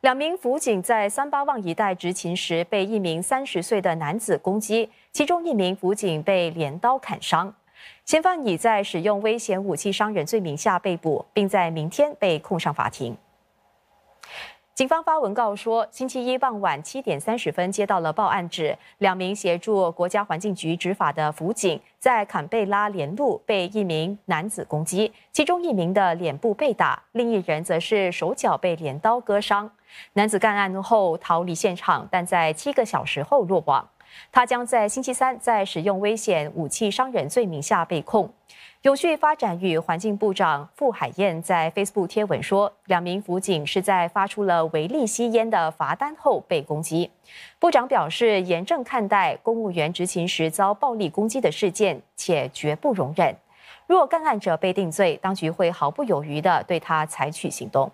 两名辅警在三八旺一带执勤时被一名三十岁的男子攻击，其中一名辅警被镰刀砍伤。嫌犯已在使用危险武器伤人罪名下被捕，并在明天被控上法庭。警方发文告说，星期一傍晚七点三十分接到了报案，指两名协助国家环境局执法的辅警在坎贝拉连路被一名男子攻击，其中一名的脸部被打，另一人则是手脚被镰刀割伤。男子干案后逃离现场，但在七个小时后落网。他将在星期三在使用危险武器伤人罪名下被控。有序发展与环境部长傅海燕在 Facebook 贴文说，两名辅警是在发出了违例吸烟的罚单后被攻击。部长表示，严正看待公务员执勤时遭暴力攻击的事件，且绝不容忍。若干案者被定罪，当局会毫不犹豫地对他采取行动。